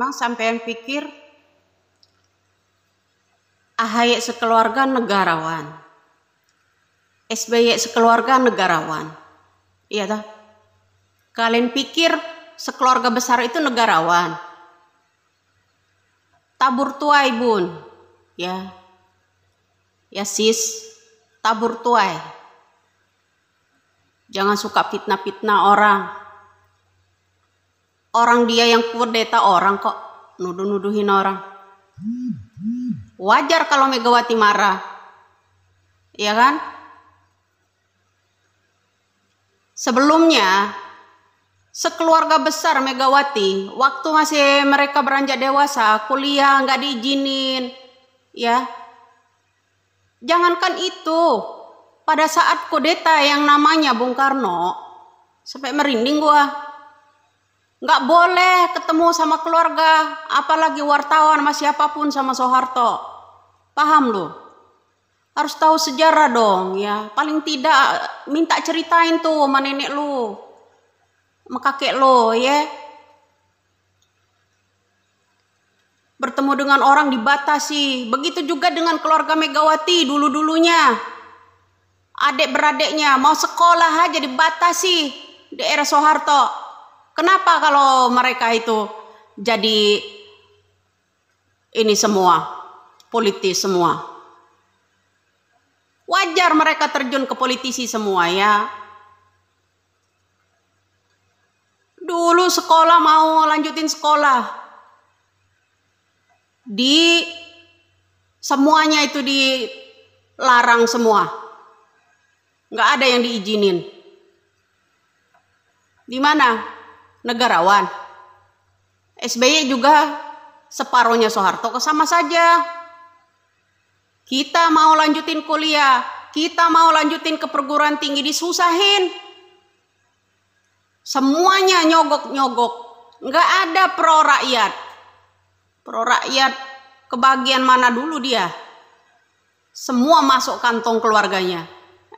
Emang yang pikir Ahaye sekeluarga negarawan. SBY sekeluarga negarawan. Iya toh? Kalian pikir sekeluarga besar itu negarawan. Tabur tuai bun. Ya. Ya sis, tabur tuai. Jangan suka fitnah-fitnah orang Orang dia yang kudeta orang kok nuduh-nuduhin orang. Wajar kalau Megawati marah. Iya kan? Sebelumnya sekeluarga besar Megawati waktu masih mereka beranjak dewasa kuliah nggak diizinin ya jangankan itu pada saat kudeta yang namanya Bung Karno sampai merinding gua nggak boleh ketemu sama keluarga, apalagi wartawan sama siapapun sama Soeharto. Paham lu? Harus tahu sejarah dong ya. Paling tidak minta ceritain tuh sama nenek lu. Sama kakek lu ya. Bertemu dengan orang dibatasi. Begitu juga dengan keluarga Megawati dulu-dulunya. Adik beradiknya mau sekolah aja dibatasi di daerah Soeharto Kenapa kalau mereka itu jadi ini semua politis semua? Wajar mereka terjun ke politisi semua ya. Dulu sekolah mau lanjutin sekolah. Di semuanya itu dilarang semua. Nggak ada yang diizinin. Di mana? negarawan. SBY juga separohnya Soeharto sama saja. Kita mau lanjutin kuliah, kita mau lanjutin ke perguruan tinggi disusahin. Semuanya nyogok-nyogok, nggak ada pro rakyat. Pro rakyat kebagian mana dulu dia? Semua masuk kantong keluarganya.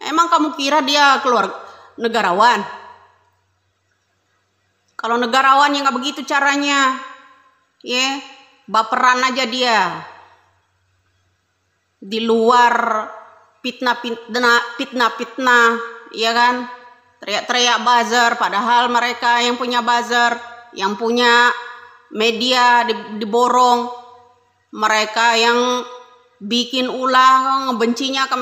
Emang kamu kira dia keluar negarawan? Kalau negarawan yang nggak begitu caranya, ya baperan aja dia. Di luar fitnah-fitnah, fitnah-fitnah, ya kan? Teriak-teriak buzzer. padahal mereka yang punya buzzer, yang punya media diborong, mereka yang bikin ulah ngebencinya ke